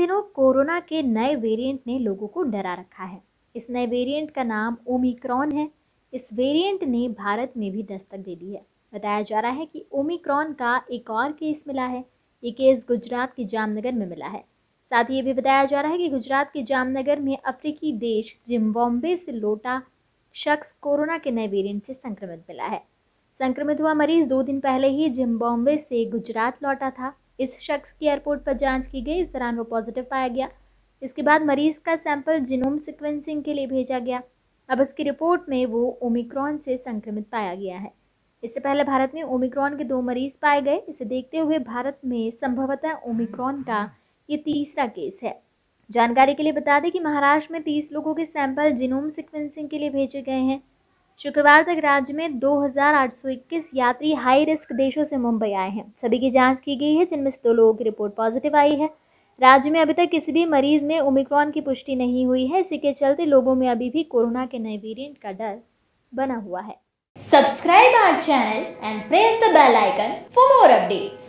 दिनों कोरोना के नए वेरिएंट ने लोगों को डरा रखा है इस नए वेरिएंट का नाम ओमिक्रॉन है इस वेरिएंट ने भारत में भी दस्तक दे दी है बताया जा रहा है कि ओमिक्रॉन का एक और केस मिला है ये केस गुजरात के जामनगर में मिला है साथ ही ये भी बताया जा रहा है कि गुजरात के जामनगर में अफ्रीकी देश जिम्बॉम्बे से लौटा शख्स कोरोना के नए वेरियंट से संक्रमित मिला है संक्रमित हुआ मरीज दो दिन पहले ही जिम्बॉम्बे से गुजरात लौटा था इस शख्स की एयरपोर्ट पर जांच की गई इस दौरान वो पॉजिटिव पाया गया इसके बाद मरीज का सैंपल जिनोम सिक्वेंसिंग के लिए भेजा गया अब इसकी रिपोर्ट में वो ओमिक्रॉन से संक्रमित पाया गया है इससे पहले भारत में ओमिक्रॉन के दो मरीज पाए गए इसे देखते हुए भारत में संभवतः ओमिक्रॉन का ये तीसरा केस है जानकारी के लिए बता दें कि महाराष्ट्र में तीस लोगों के सैंपल जिनोम सिक्वेंसिंग के लिए भेजे गए हैं शुक्रवार तक राज्य में 2,821 यात्री हाई रिस्क देशों से मुंबई आए हैं सभी की जांच की गई है जिनमें से दो लोगों की रिपोर्ट पॉजिटिव आई है राज्य में अभी तक किसी भी मरीज में ओमिक्रॉन की पुष्टि नहीं हुई है इसी के चलते लोगों में अभी भी कोरोना के नए वेरियंट का डर बना हुआ है subscribe our channel and press the bell icon for more updates